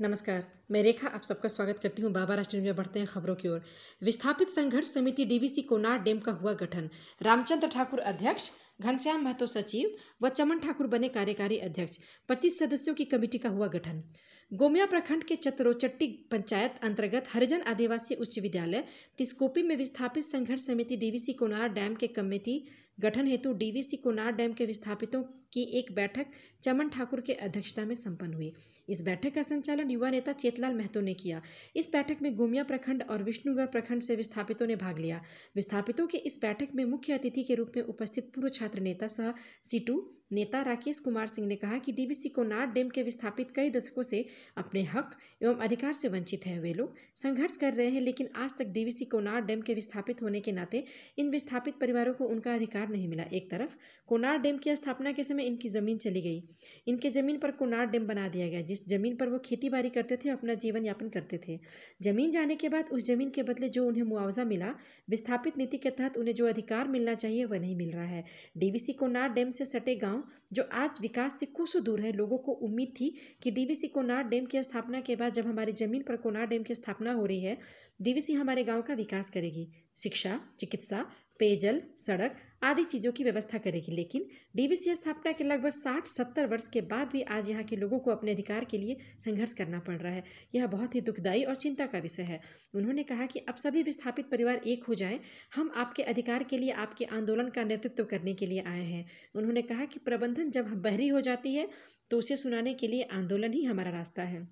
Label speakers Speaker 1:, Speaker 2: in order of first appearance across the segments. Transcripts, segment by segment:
Speaker 1: नमस्कार मैं रेखा आप सबका स्वागत करती हूं बाबा राष्ट्र में बढ़ते हैं खबरों की ओर विस्थापित संघर्ष समिति डीवीसी कोनार डेम का हुआ गठन रामचंद्र ठाकुर अध्यक्ष घनश्याम महतो सचिव व चमन ठाकुर बने कार्यकारी अध्यक्ष 25 सदस्यों की कमेटी का हुआ गठन गोमिया प्रखंड के चतरोचट्टी पंचायत अंतर्गत हरिजन आदिवासी उच्च विद्यालय तिस्कोपी में विस्थापित संघर्ष समिति डीवीसी कोनार डैम के कमेटी गठन हेतु डीवीसी कोनार डैम के विस्थापितों की एक बैठक चमन ठाकुर के अध्यक्षता में संपन्न हुई इस बैठक का संचालन युवा नेता चेतलाल महतो ने किया इस बैठक में गोमिया प्रखंड और विष्णुगढ़ प्रखंड से विस्थापितों ने भाग लिया विस्थापितों के इस बैठक में मुख्य अतिथि के रूप में उपस्थित पूर्व छात्र नेता सह सीटू नेता राकेश कुमार सिंह ने कहा कि डीवीसी नार डेम के विस्थापित कई दशकों से अपने हक एवं अधिकार से वंचित है वे लोग संघर्ष कर रहे हैं लेकिन आज तक डीवीसी कोनार डेम के विस्थापित होने के नाते इन विस्थापित परिवारों को उनका अधिकार नहीं मिला एक तरफ कोनार डेम की स्थापना के समय इनकी जमीन चली गई इनके जमीन पर कोनार डेम बना दिया गया जिस जमीन पर वो खेती करते थे अपना जीवन यापन करते थे जमीन जाने के बाद उस जमीन के बदले जो उन्हें मुआवजा मिला विस्थापित नीति के तहत उन्हें जो अधिकार मिलना चाहिए वह नहीं मिल रहा है डीवीसी कोनार डैम से सटे गांव जो आज विकास से कुछ दूर है लोगों को उम्मीद थी कि डीवीसी कोनार डैम की स्थापना के बाद जब हमारी जमीन पर कोनार डैम की स्थापना हो रही है डीवीसी हमारे गाँव का विकास करेगी शिक्षा चिकित्सा पेयजल सड़क आदि चीज़ों की व्यवस्था करेगी लेकिन डीवीसी स्थापना के लगभग 60-70 वर्ष के बाद भी आज यहाँ के लोगों को अपने अधिकार के लिए संघर्ष करना पड़ रहा है यह बहुत ही दुखदायी और चिंता का विषय है उन्होंने कहा कि अब सभी विस्थापित परिवार एक हो जाएं हम आपके अधिकार के लिए आपके आंदोलन का नेतृत्व करने के लिए आए हैं उन्होंने कहा कि प्रबंधन जब बहरी हो जाती है तो उसे सुनाने के लिए आंदोलन ही हमारा रास्ता है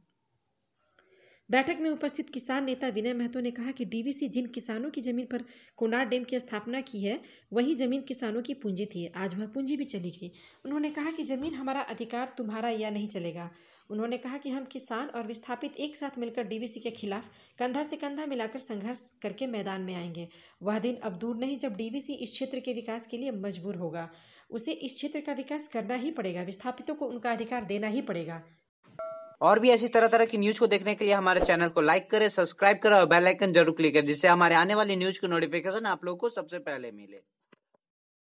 Speaker 1: बैठक में उपस्थित किसान नेता विनय महतो ने कहा कि डीवीसी जिन किसानों की जमीन पर कोनार डैम की स्थापना की है वही जमीन किसानों की पूंजी थी आज वह पूंजी भी चली गई उन्होंने कहा कि जमीन हमारा अधिकार तुम्हारा या नहीं चलेगा उन्होंने कहा कि हम किसान और विस्थापित एक साथ मिलकर डीवीसी के खिलाफ कंधा से कंधा मिलाकर संघर्ष करके मैदान में आएंगे वह दिन अब दूर नहीं जब डीवीसी इस क्षेत्र के विकास के लिए मजबूर होगा उसे इस क्षेत्र का विकास करना ही पड़ेगा विस्थापितों को उनका अधिकार देना ही पड़ेगा और भी ऐसी तरह तरह की न्यूज को देखने के लिए हमारे चैनल को लाइक करें सब्सक्राइब करें और बेल आइकन जरूर क्लिक करें जिससे हमारे आने वाली न्यूज की नोटिफिकेशन आप लोगों को सबसे पहले मिले